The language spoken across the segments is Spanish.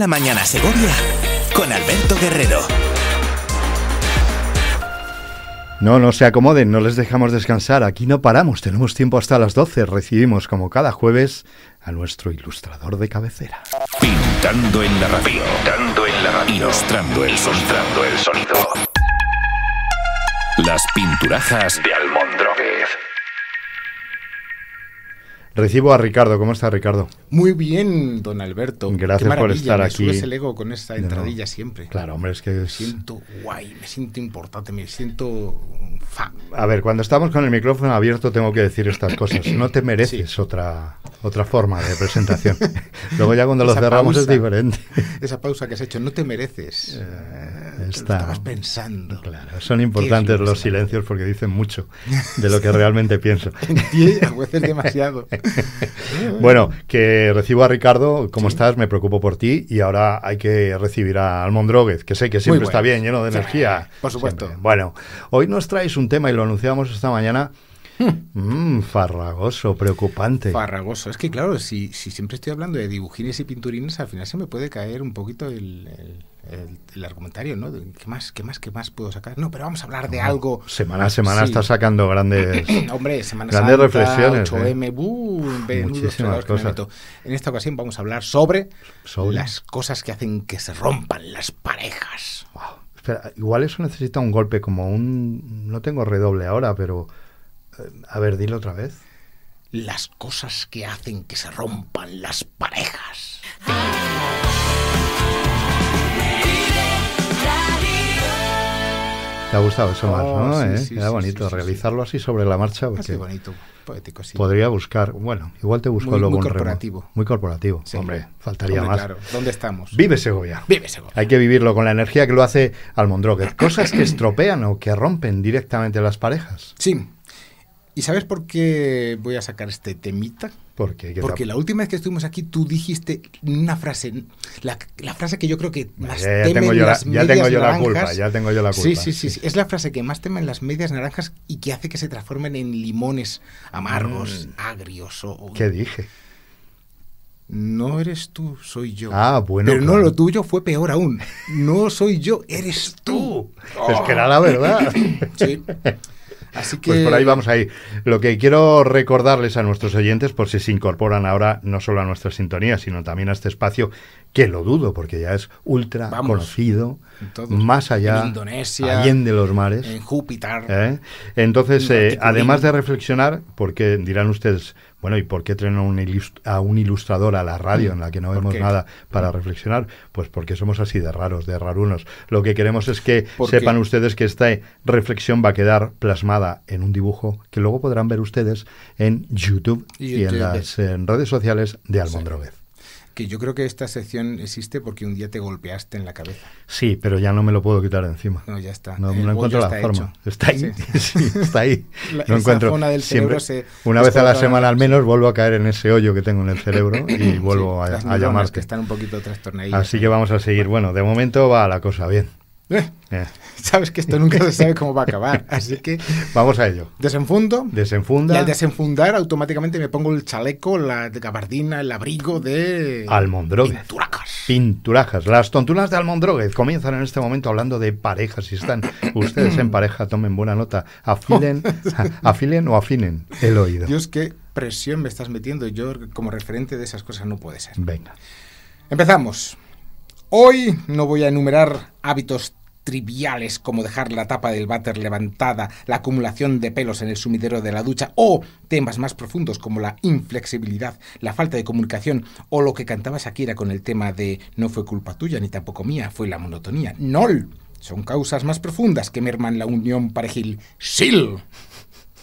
la mañana Segovia con Alberto Guerrero. No, no se acomoden, no les dejamos descansar, aquí no paramos, tenemos tiempo hasta las 12, recibimos como cada jueves a nuestro ilustrador de cabecera. Pintando en la radio, pintando en la radio, ilustrando el, el sonido. Las pinturazas de Almondroque. Recibo a Ricardo. ¿Cómo está Ricardo? Muy bien, don Alberto. Gracias por estar aquí. ese ego con esta entradilla siempre. Claro, hombre, es que me siento guay, me siento importante, me siento fan. A ver, cuando estamos con el micrófono abierto tengo que decir estas cosas. No te mereces otra otra forma de presentación. Luego ya cuando lo cerramos es diferente. Esa pausa que has hecho, no te mereces. Eh, estás pensando. Claro, son importantes los silencios porque dicen mucho de lo que realmente pienso. demasiado. bueno, que recibo a Ricardo, ¿cómo estás? Me preocupo por ti y ahora hay que recibir a Droguez, que sé que siempre está bien, lleno de energía. por supuesto. Bueno, hoy nos traes un tema y lo anunciamos esta mañana Mm, farragoso, preocupante. Farragoso. Es que, claro, si, si, siempre estoy hablando de dibujines y pinturines, al final se me puede caer un poquito el, argumentario, ¿no? ¿Qué más, qué más, qué más puedo sacar? No, pero vamos a hablar de algo. Semana a semana está sacando grandes. Hombre, Semana grandes reflexiones. 8M, ¿eh? en esta ocasión vamos a hablar sobre, sobre, las cosas que hacen que se rompan las parejas. igual eso necesita un golpe como un. No tengo redoble ahora, pero. A ver, dilo otra vez. Las cosas que hacen que se rompan las parejas. Te ha gustado eso más, oh, ¿no? Era ¿Eh? bonito realizarlo así sobre la marcha. Porque bonito, poético, sí. Podría buscar, bueno, igual te busco lo luego muy corporativo. Muy corporativo. Hombre, faltaría más. Claro, ¿dónde estamos? Vive Segovia. Vive Segovia. Hay que vivirlo con la energía que lo hace Almondroguer. Cosas que estropean o que rompen directamente las parejas. Sí, ¿Y sabes por qué voy a sacar este temita? Porque la última vez que estuvimos aquí tú dijiste una frase, la, frase que yo creo que más ya, tengo yo la, culpa, ya tengo yo la culpa. Sí, sí, sí, Es la frase que más temen las medias naranjas y que hace que se transformen en limones amargos, mm. agrios. ¿Qué dije? No eres tú, soy yo. Ah, bueno. Pero no, lo tuyo fue peor aún. No soy yo, eres tú. Es que era la verdad. sí. Así que... Pues por ahí vamos a ir. Lo que quiero recordarles a nuestros oyentes, por si se incorporan ahora no solo a nuestra sintonía, sino también a este espacio, que lo dudo, porque ya es ultra conocido, más allá, en de los mares. En Júpiter. ¿Eh? Entonces, eh, además de reflexionar, porque dirán ustedes, bueno, ¿y por qué traen a un, a ilustrador a la radio mm. en la que no vemos nada para mm. reflexionar? Pues porque somos así de raros, de rarunos. Lo que queremos es que sepan ustedes que esta reflexión va a quedar plasmada en un dibujo que luego podrán ver ustedes en YouTube y, en las eh, redes sociales de Almondrovez. Sí, yo creo que esta sección existe porque un día te golpeaste en la cabeza. Sí, pero ya no me lo puedo quitar encima. No, ya está. No, encuentro la forma. Está ahí. está ahí. no encuentro. Zona del Siempre, una vez a la semana al menos vuelvo a caer en ese hoyo que tengo en el cerebro y vuelvo a, a que están un poquito trastornadillas. Así que vamos a seguir. Bueno, de momento va la cosa bien. Eh. Eh. Sabes que esto nunca se sabe cómo va a acabar, así que vamos a ello. Desenfundo. Desenfunda. Y al desenfundar automáticamente me pongo el chaleco, la gabardina, el abrigo de Almondroguez. Pinturajas. Pinturajas. Las tonturas de Almondroguez comienzan en este momento hablando de parejas. Si están ustedes en pareja, tomen buena nota. Afilen, afilen o afinen el oído. Dios, qué presión me estás metiendo. Yo como referente de esas cosas no puede ser. Venga. Empezamos. Hoy no voy a enumerar hábitos triviales como dejar la tapa del váter levantada, la acumulación de pelos en el sumidero de la ducha o temas más profundos como la inflexibilidad, la falta de comunicación o lo que cantaba Shakira con el tema de no fue culpa tuya ni tampoco mía, fue la monotonía. NOL. Son causas más profundas que merman la unión parejil. SIL.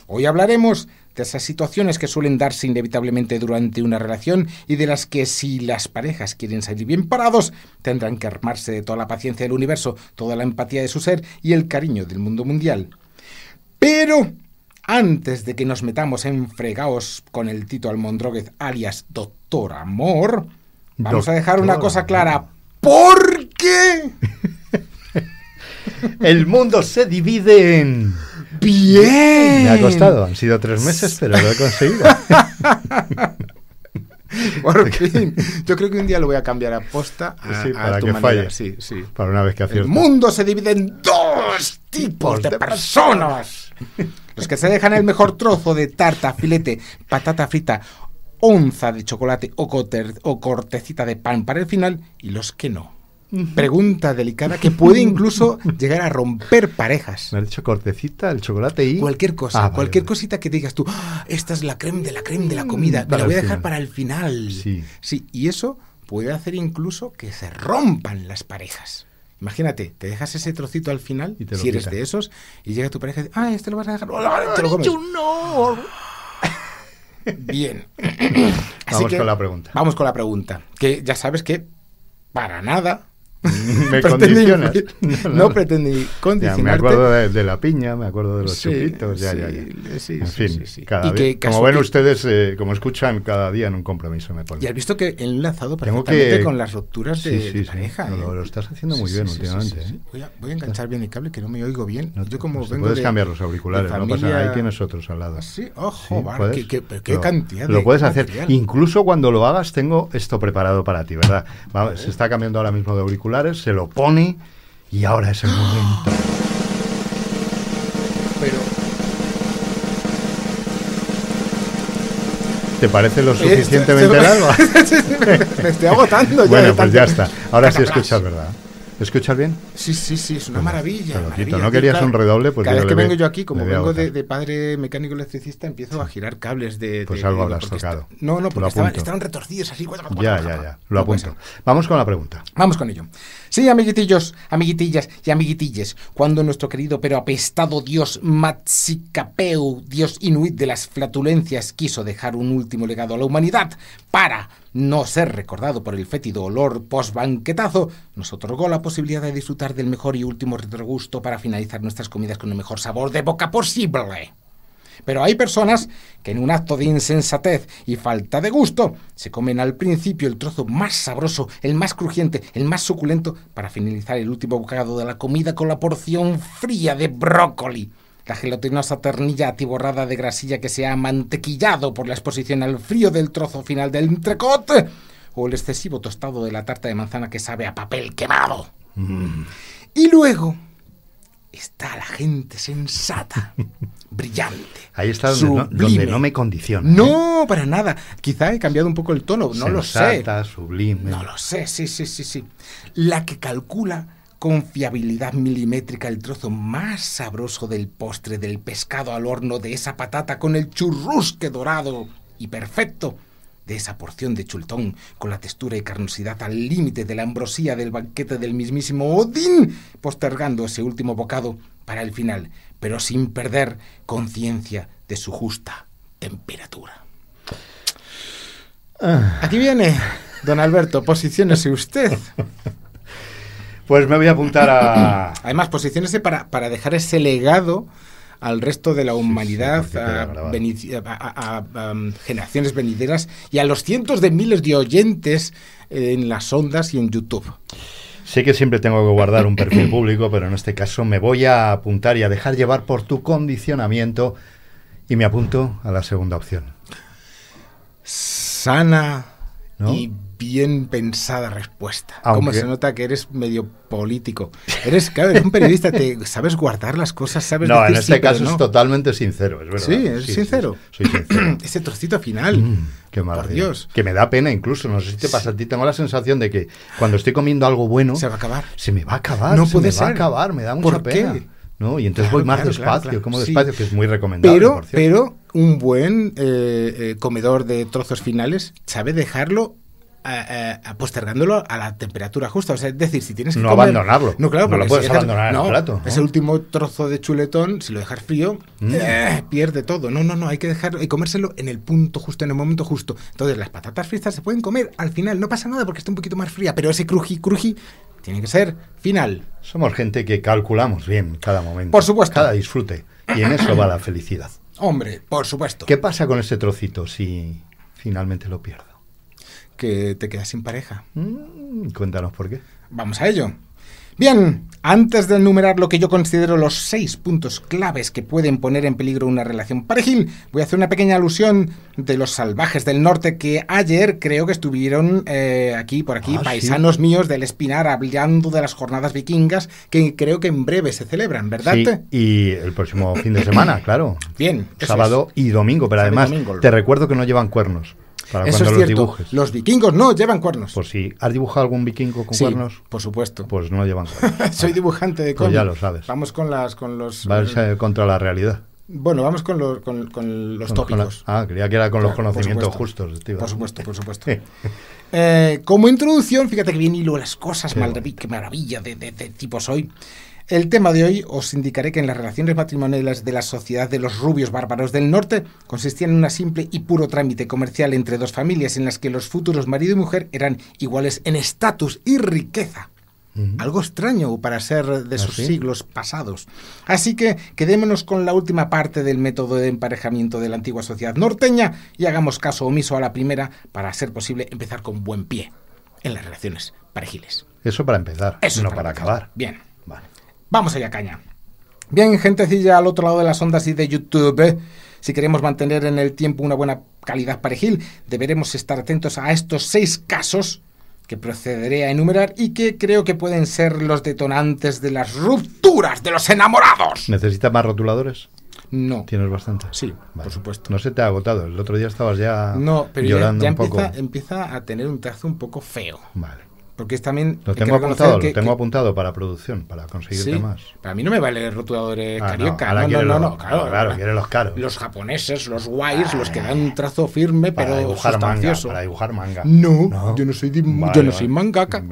Hoy hablaremos de esas situaciones que suelen darse inevitablemente durante una relación y de las que si las parejas quieren salir bien parados, tendrán que armarse de toda la paciencia del universo, toda la empatía de su ser y el cariño del mundo mundial. Pero antes de que nos metamos en fregaos con el Tito Almondróguez alias Doctor Amor, vamos a dejar una cosa clara. ¿Por qué? el mundo se divide en... ¡Bien! Me ha costado, han sido tres meses, pero lo he conseguido. Yo creo que un día lo voy a cambiar a posta a, para que Para una vez que hace El mundo se divide en dos tipos de, personas. Los que se dejan el mejor trozo de tarta, filete, patata frita, onza de chocolate o, o cortecita de pan para el final y los que no. Pregunta delicada que puede incluso llegar a romper parejas. Me has dicho cortecita, el chocolate y. Cualquier cosa, ah, cualquier cosita que te digas tú, ah, esta es la creme de la creme de la comida, Te la voy a dejar para el final. Sí. sí. y eso puede hacer incluso que se rompan las parejas. Imagínate, te dejas ese trocito al final, y te si eres de esos, y llega tu pareja y dice, ah, este lo vas a dejar. ¡Ah, te lo comes! no. Bien. vamos con la pregunta. Vamos con la pregunta. Que ya sabes que para nada me condicionas. No, pretendí condicionarte. me acuerdo de, la piña, me acuerdo de los chupitos. Ya, Sí, en fin, cada día, como ven ustedes, eh, como escuchan cada día en un compromiso me pongo Y has visto que he enlazado perfectamente que... con las rupturas de, de pareja. ¿eh? lo, estás haciendo muy bien últimamente. ¿eh? Voy, a, enganchar bien el cable que no me oigo bien. Yo como vengo puedes cambiar los auriculares, no pasa Ahí tienes otros al lado. Sí, ojo, qué lo, Lo puedes hacer. Incluso cuando lo hagas tengo esto preparado para ti, ¿verdad? Se está cambiando ahora mismo de auricular se lo pone y ahora es el momento. Pero. ¿Te parece lo eh, suficientemente largo? me, estoy agotando ya. Bueno, pues ya está. Ahora sí escuchas, ¿verdad? escuchas bien? Sí, sí, sí, es una maravilla. no querías un redoble, pues. Cada vez que vengo yo aquí, como vengo de, padre mecánico electricista, empiezo a girar cables de. Pues algo habrás tocado. no, no, porque estaban, retorcidos así. ya, ya, ya. Lo apunto. Vamos con la pregunta. Vamos con ello. Sí, amiguitillos, amiguitillas y amiguitilles, cuando nuestro querido pero apestado dios Matsikapeu, dios inuit de las flatulencias, quiso dejar un último legado a la humanidad para no ser recordado por el fétido olor post-banquetazo, nos otorgó la posibilidad de disfrutar del mejor y último retrogusto para finalizar nuestras comidas con el mejor sabor de boca posible. Pero hay personas que en un acto de insensatez y falta de gusto se comen al principio el trozo más sabroso, el más crujiente, el más suculento, para finalizar el último bocado de la comida con la porción fría de brócoli la gelatinosa ternilla atiborrada de grasilla que se ha mantequillado por la exposición al frío del trozo final del entrecot, o el excesivo tostado de la tarta de manzana que sabe a papel quemado. Mm. Y luego está la gente sensata, brillante. Ahí está donde, no, me condiciona. No, ¿eh? para nada. Quizá he cambiado un poco el tono, no lo sé. Sensata, sublime. No lo sé, sí, sí, sí, sí. La que calcula Confiabilidad milimétrica el trozo más sabroso del postre del pescado al horno de esa patata con el churrusque dorado y perfecto de esa porción de chultón con la textura y carnosidad al límite de la ambrosía del banquete del mismísimo Odín, postergando ese último bocado para el final, pero sin perder conciencia de su justa temperatura. Ah. Aquí viene, don Alberto, posiciónese usted. Pues me voy a apuntar a... Además, posicionarse para, para dejar ese legado al resto de la humanidad, a, um, generaciones venideras y a los cientos de miles de oyentes en las ondas y en YouTube. Sé que siempre tengo que guardar un perfil público, pero en este caso me voy a apuntar y a dejar llevar por tu condicionamiento y me apunto a la segunda opción. Sana ¿No? y bien pensada respuesta. como se nota que eres medio político? Eres, claro, eres un periodista, te, sabes guardar las cosas, sabes... No, en este caso es totalmente sincero, es verdad. Sí, es sincero. Ese trocito final. Mm, qué Que me da pena incluso, no sé si te pasa a ti, tengo la sensación de que cuando estoy comiendo algo bueno... Se va a acabar. Se me va a acabar. No se acabar, me da mucha ¿Por Y entonces voy más despacio, como despacio, que es muy recomendable. Pero, un buen eh, eh, comedor de trozos finales sabe dejarlo eh, eh, postergándolo a la temperatura justa. O sea, es decir, si tienes que. No abandonarlo. No, claro, no lo puedes abandonar el Ese último trozo de chuletón, si lo dejas frío, mm. eh, pierde todo. No, no, no, hay que dejarlo y comérselo en el punto justo, en el momento justo. Entonces, las patatas fritas se pueden comer al final, no pasa nada porque está un poquito más fría, pero ese cruji, cruji, tiene que ser final. Somos gente que calculamos bien cada momento. Por supuesto. Cada disfrute. Y en eso va la felicidad. Hombre, por supuesto. ¿Qué pasa con ese trocito si finalmente lo pierdo? que te quedas sin pareja. Mm, cuéntanos por qué. Vamos a ello. Bien, antes de enumerar lo que yo considero los seis puntos claves que pueden poner en peligro una relación parejil, voy a hacer una pequeña alusión de los salvajes del norte que ayer creo que estuvieron eh, aquí, por aquí, ah, paisanos míos del Espinar, hablando de las jornadas vikingas que creo que en breve se celebran, ¿verdad? y el próximo fin de semana, claro. Bien. Sábado y domingo, pero además te recuerdo que no llevan cuernos. Eso es cierto. Los vikingos no llevan cuernos. Por pues si ¿Has dibujado algún vikingo con cuernos? Por supuesto. Pues no llevan cuernos. Soy dibujante de pues cuernos ya lo sabes. Vamos con las con los. Eh, contra la realidad. Bueno, vamos con, los con, los tópicos. ah, quería que era con los conocimientos justos. Por supuesto, por supuesto. Eh, como introducción, fíjate que bien hilo las cosas, qué maravilla de, de, de tipo soy. El tema de hoy os indicaré que en las relaciones matrimoniales de la sociedad de los rubios bárbaros del norte consistían en un simple y puro trámite comercial entre dos familias en las que los futuros marido y mujer eran iguales en estatus y riqueza. Algo extraño para ser de ¿Ah, sus siglos pasados. Así que quedémonos con la última parte del método de emparejamiento de la antigua sociedad norteña y hagamos caso omiso a la primera para ser posible empezar con buen pie en las relaciones parejiles. Eso para empezar, no para acabar. Bien. Vamos allá, caña. Bien, gentecilla al otro lado de las ondas y de YouTube. ¿eh? Si queremos mantener en el tiempo una buena calidad parejil, deberemos estar atentos a estos seis casos que procederé a enumerar y que creo que pueden ser los detonantes de las rupturas de los enamorados. ¿Necesitas más rotuladores? No. ¿Tienes bastante? Sí, por supuesto. No se te ha agotado. El otro día estabas ya no, pero llorando un poco. empieza a tener un trazo un poco feo. Vale. Porque es también. Lo tengo, apuntado, tengo apuntado para producción, para conseguir temas. más. Para mí no me vale rotuladores ah, carioca. No, no, no, no, claro. claro los caros. Los japoneses, los guays, los que ah, dan un trazo firme, para pero dibujar sustancioso. Manga, para dibujar manga. No, yo no soy, yo no soy mangaka.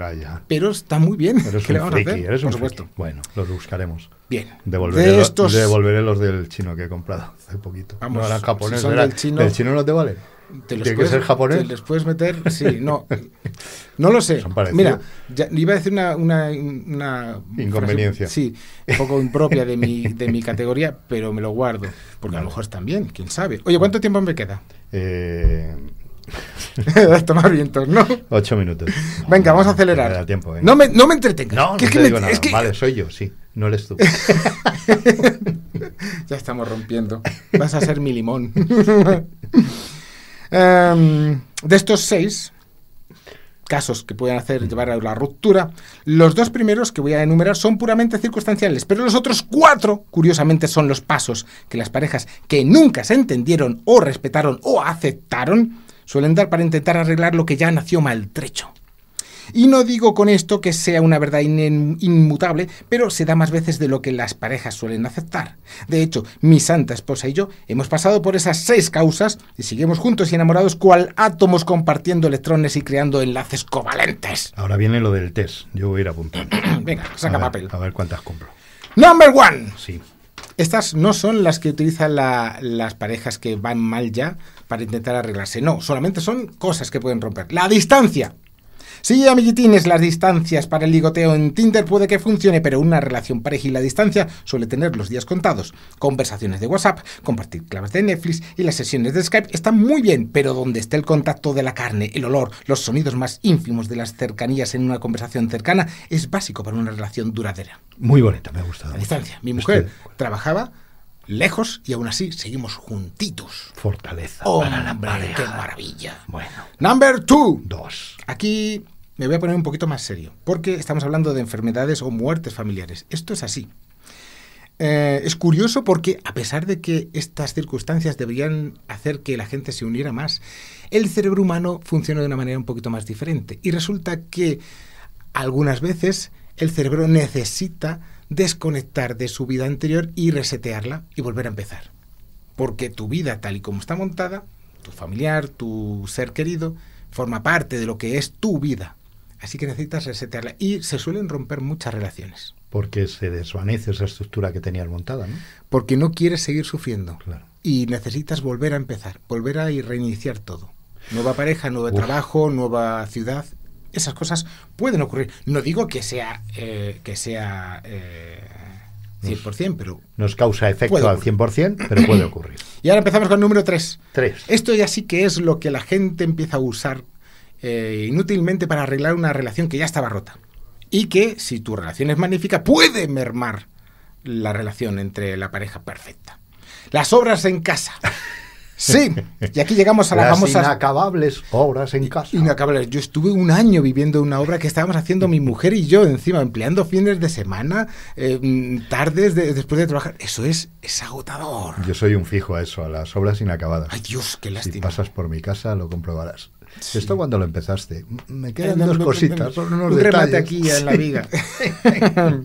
Pero está muy bien. Eres un friki, eres un Por Bueno, los buscaremos. Bien. Devolveré, de estos... devolveré los del chino que he comprado hace poquito. no, eran japoneses. del, chino... del chino no te vale. ¿Te los puedes, que japonés? puedes meter? Sí, no. No lo sé. Mira, iba a decir una... Inconveniencia. sí, un poco impropia de mi, de mi categoría, pero me lo guardo. Porque a lo mejor también, quién sabe. Oye, ¿cuánto tiempo me queda? Eh... tomar vientos, ¿no? Ocho minutos. venga, vamos a acelerar. tiempo, No, me, no entretengas. No, no te digo nada Vale, soy yo, sí. No eres tú. ya estamos rompiendo. Vas a ser mi limón. Em, de estos seis casos que pueden hacer mm. llevar a la ruptura, los dos primeros que voy a enumerar son puramente circunstanciales, pero los otros cuatro, curiosamente, son los pasos que las parejas que nunca se entendieron o respetaron o aceptaron suelen dar para intentar arreglar lo que ya nació maltrecho. Y no digo con esto que sea una verdad inmutable, pero se da más veces de lo que las parejas suelen aceptar. De hecho, mi santa esposa y yo hemos pasado por esas seis causas y seguimos juntos y enamorados cual átomos compartiendo electrones y creando enlaces covalentes. Ahora viene lo del test. Yo voy a ir apuntando. Venga, saca papel. A ver cuántas compro. Number one. Sí. Estas no son las que utilizan las parejas que van mal ya para intentar arreglarse. No, solamente son cosas que pueden romper. La distancia. Sí, amiguitines, las distancias para el ligoteo en Tinder puede que funcione, pero una relación y la distancia suele tener los días contados. Conversaciones de WhatsApp, compartir claves de Netflix y las sesiones de Skype están muy bien, pero donde esté el contacto de la carne, el olor, los sonidos más ínfimos de las cercanías en una conversación cercana es básico para una relación duradera. Muy bonita, me ha gustado. La distancia. Mi mujer trabajaba lejos y aún así seguimos juntitos. Fortaleza. Oh, ¡Qué maravilla! Bueno. Number two. Aquí me voy a poner un poquito más serio, porque estamos hablando de enfermedades o muertes familiares. Esto es así. Eh, es curioso porque, a pesar de que estas circunstancias deberían hacer que la gente se uniera más, el cerebro humano funciona de una manera un poquito más diferente. Y resulta que algunas veces el cerebro necesita desconectar de su vida anterior y resetearla y volver a empezar. Porque tu vida tal y como está montada, tu familiar, tu ser querido, forma parte de lo que es tu vida. Así que necesitas resetearla. Y se suelen romper muchas relaciones. Porque se desvanece esa estructura que tenías montada, ¿no? Porque no quieres seguir sufriendo. Y necesitas volver a empezar, volver a reiniciar todo. Nueva pareja, nuevo trabajo, nueva ciudad esas cosas pueden ocurrir. No digo que sea, eh, que sea eh, 100%, pero... Nos causa efecto al 100%, pero puede ocurrir. Y ahora empezamos con el número 3. 3. Esto ya sí que es lo que la gente empieza a usar eh, inútilmente para arreglar una relación que ya estaba rota. Y que, si tu relación es magnífica, puede mermar la relación entre la pareja perfecta. Las obras en casa. Sí, y aquí llegamos a las, inacabables obras en casa. Inacabables. Yo estuve un año viviendo una obra que estábamos haciendo mi mujer y yo encima, empleando fines de semana, eh, mm, tardes después de trabajar. Eso es, es agotador. Yo soy un fijo a eso, a las obras inacabadas. Ay Dios, qué lástima. Si pasas por mi casa lo comprobarás. Esto cuando lo empezaste. Me eh, quedan dos cositas, unos un detalles. aquí en la viga.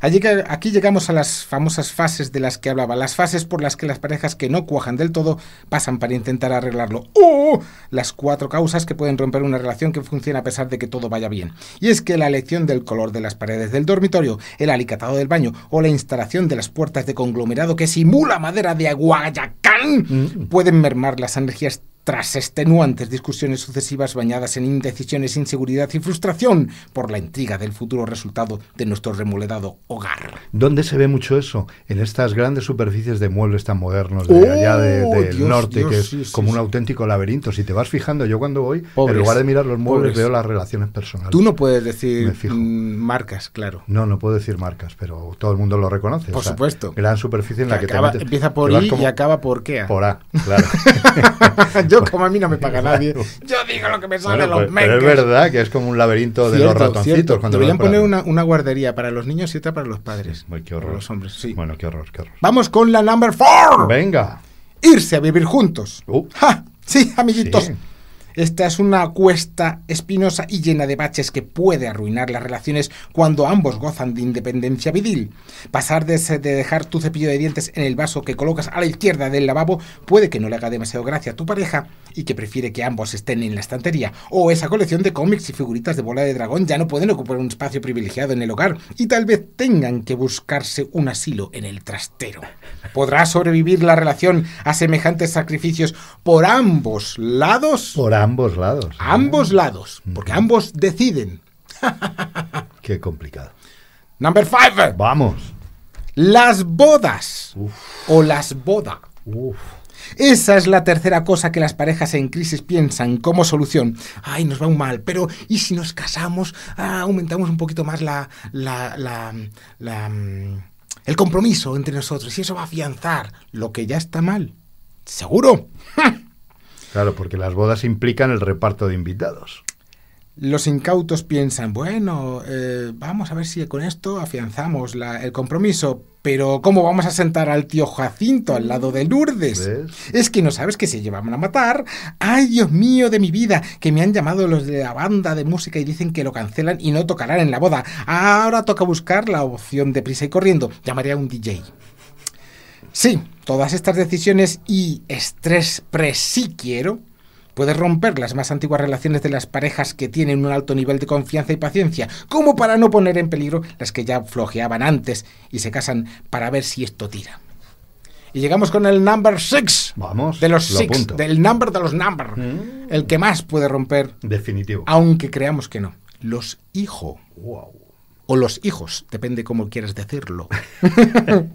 aquí llegamos a las famosas fases de las que hablaba, las fases por las que las parejas que no cuajan del todo pasan para intentar arreglarlo. ¡Oh! Las cuatro causas que pueden romper una relación que funciona a pesar de que todo vaya bien. Y es que la elección del color de las paredes del dormitorio, el alicatado del baño o la instalación de las puertas de conglomerado que simula madera de Aguayacán mm. pueden mermar las energías tras extenuantes discusiones sucesivas bañadas en indecisiones, inseguridad y frustración por la intriga del futuro resultado de nuestro remoledado hogar. ¿Dónde se ve mucho eso? En estas grandes superficies de muebles tan modernos de allá oh, del norte, que es como un auténtico laberinto. Si te vas fijando, yo cuando voy, en lugar de mirar los muebles, veo las relaciones personales. Tú no puedes decir mm, marcas, claro. No, no puedo decir marcas, pero todo el mundo lo reconoce. Por supuesto. Gran superficie en la que, te metes, Empieza por I y acaba por a. Por A, claro. como a mí no me paga nadie, yo digo lo que me sale los mecos. Pues, pero es verdad que es como un laberinto de los ratoncitos. Te Cuando a poner una, una, guardería para los niños y otra para los padres. Muy, qué horror. Para los hombres, sí. Bueno, qué horror, qué horror. Vamos con la number four. Venga. Irse a vivir juntos. Uh. ¡Ja! Sí, amiguitos. Esta es una cuesta espinosa y llena de baches que puede arruinar las relaciones cuando ambos gozan de independencia vidil. Pasar de, dejar tu cepillo de dientes en el vaso que colocas a la izquierda del lavabo puede que no le haga demasiado gracia a tu pareja y que prefiere que ambos estén en la estantería. O esa colección de cómics y figuritas de bola de dragón ya no pueden ocupar un espacio privilegiado en el hogar y tal vez tengan que buscarse un asilo en el trastero. ¿Podrá sobrevivir la relación a semejantes sacrificios por ambos lados? ambos lados. ambos lados, porque ambos deciden. Qué complicado. Number five. Vamos. Las bodas. O las boda. Esa es la tercera cosa que las parejas en crisis piensan como solución. Ay, nos va un mal, pero ¿y si nos casamos? Ah, aumentamos un poquito más la, mm, el compromiso entre nosotros y eso va a afianzar lo que ya está mal. ¿Seguro? Claro, porque las bodas implican el reparto de invitados. Los incautos piensan, bueno, eh, vamos a ver si con esto afianzamos el compromiso, pero ¿cómo vamos a sentar al tío Jacinto al lado de Lourdes? Es que no sabes que se llevan a matar. ¡Ay, Dios mío de mi vida! Que me han llamado los de la banda de música y dicen que lo cancelan y no tocarán en la boda. Ahora toca buscar la opción de prisa y corriendo. Llamaré a un DJ. Sí, todas estas decisiones y estrés pre sí quiero puede romper las más antiguas relaciones de las parejas que tienen un alto nivel de confianza y paciencia, como para no poner en peligro las que ya flojeaban antes y se casan para ver si esto tira. Y llegamos con el number six. Vamos. De los Del number de los number. Mm. El que más puede romper. Definitivo. Aunque creamos que no. Los hijos. Wow o los hijos, depende cómo quieras decirlo.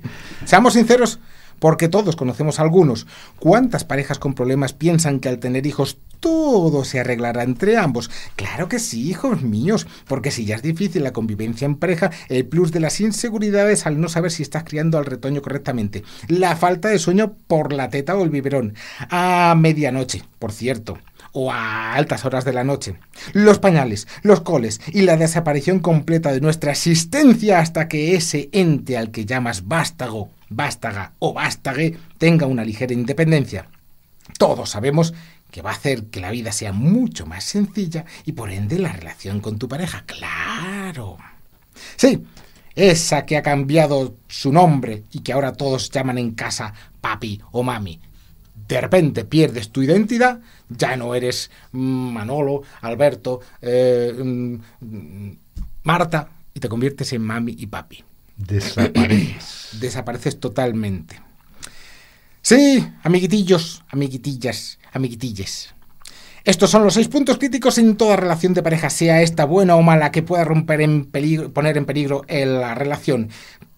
Seamos sinceros, porque todos conocemos a algunos. ¿Cuántas parejas con problemas piensan que al tener hijos todo se arreglará entre ambos? Claro que sí, hijos míos, porque si ya es difícil la convivencia en pareja, el plus de las inseguridades al no saber si estás criando al retoño correctamente, la falta de sueño por la teta o el biberón, a medianoche, por cierto o a altas horas de la noche. Los pañales, los coles y la desaparición completa de nuestra existencia hasta que ese ente al que llamas vástago, vástaga o vástague tenga una ligera independencia. Todos sabemos que va a hacer que la vida sea mucho más sencilla y por ende la relación con tu pareja, claro. Sí, esa que ha cambiado su nombre y que ahora todos llaman en casa papi o mami de repente pierdes tu identidad, ya no eres Manolo, Alberto, eh, mm, Marta, y te conviertes en mami y papi. Desapareces. Desapareces totalmente. Sí, amiguitillos, amiguitillas, amiguitilles. Estos son los seis puntos críticos en toda relación de pareja, sea esta buena o mala, que pueda romper en peligro, poner en peligro la relación.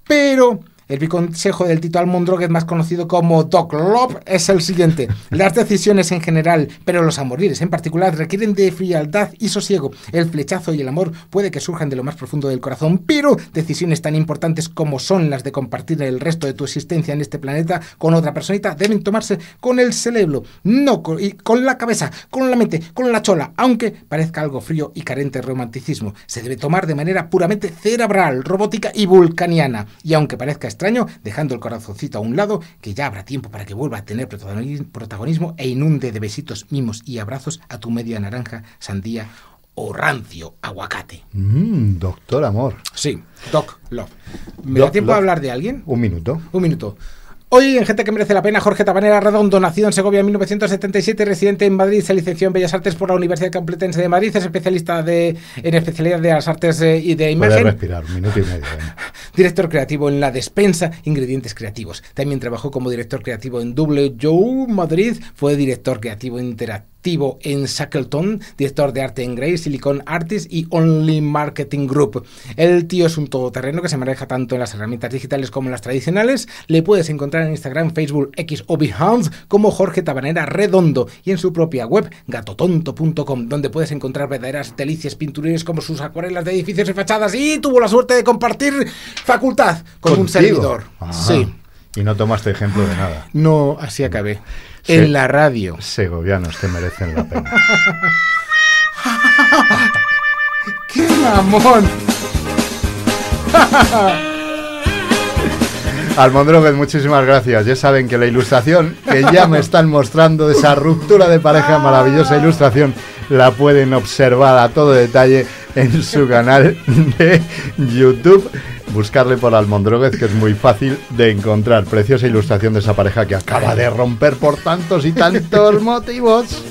Pero el biconsejo del Tito Almondrog, más conocido como Doc Lop, es el siguiente. Las decisiones en general, pero los amorires en particular, requieren de frialdad y sosiego. El flechazo y el amor puede que surjan de lo más profundo del corazón, pero decisiones tan importantes como son las de compartir el resto de tu existencia en este planeta con otra personita deben tomarse con el cerebro, no con, y con la cabeza, con la mente, con la chola, aunque parezca algo frío y carente de romanticismo. Se debe tomar de manera puramente cerebral, robótica y vulcaniana. Y aunque parezca extraño, dejando el corazoncito a un lado, que ya habrá tiempo para que vuelva a tener protagonismo e inunde de besitos, mimos y abrazos a tu media naranja, sandía o rancio aguacate. Mm, doctor Amor. Sí, Doc Love. ¿Me da tiempo a hablar de alguien? Un minuto. Un minuto. Hoy en Gente que merece la pena, Jorge Tabanera Redondo, nacido en Segovia en 1977, residente en Madrid, se licenció en Bellas Artes por la Universidad Complutense de Madrid, es especialista en especialidad de las artes eh, y de imagen. Director creativo en La Despensa, Ingredientes Creativos. También trabajó como director creativo en Double Madrid, fue director creativo interactivo en Shackleton, director de arte en Grey, Silicon Artist y Only Marketing Group. El tío es un todoterreno que se maneja tanto en las herramientas digitales como en las tradicionales. Le puedes encontrar en Instagram, Facebook, X o como Jorge Tabanera Redondo y en su propia web gatotonto.com, donde puedes encontrar verdaderas delicias pinturines como sus acuarelas de edificios y fachadas. Y tuvo la suerte de compartir facultad con un servidor. Sí. Y no tomaste ejemplo de nada. No, así acabé. en la radio. Segovianos te merecen la pena. ¡Qué mamón! Almondrogues, muchísimas gracias. Ya saben que la ilustración que ya me están mostrando, de esa ruptura de pareja, maravillosa ilustración, la pueden observar a todo detalle en su canal de YouTube. Buscarle por Almondroguez, que es muy fácil de encontrar. Preciosa ilustración de esa pareja que acaba de romper por tantos y tantos motivos.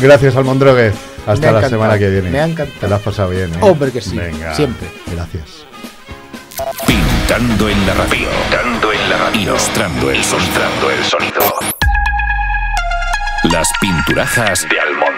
Gracias, Almondroguez. Hasta la semana que viene. Me ha encantado. Te la has pasado bien. ¿eh? Hombre que sí. Siempre. Gracias. Pintando en la radio. Pintando en la radio. Ilustrando el, sonido. el sonido. Las pinturajas de Almondroguez